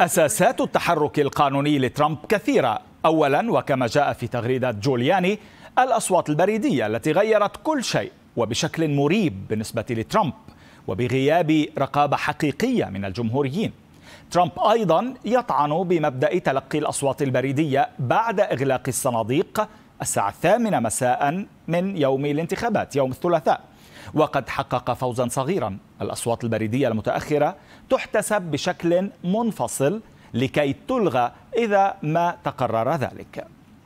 أساسات التحرك القانوني لترامب كثيرة أولا وكما جاء في تغريدة جولياني الأصوات البريدية التي غيرت كل شيء وبشكل مريب بالنسبة لترامب وبغياب رقابة حقيقية من الجمهوريين ترامب أيضا يطعن بمبدأ تلقي الأصوات البريدية بعد إغلاق الصناديق الساعة الثامنة مساء من يوم الانتخابات يوم الثلاثاء وقد حقق فوزا صغيرا الأصوات البريدية المتأخرة تحتسب بشكل منفصل لكي تلغى إذا ما تقرر ذلك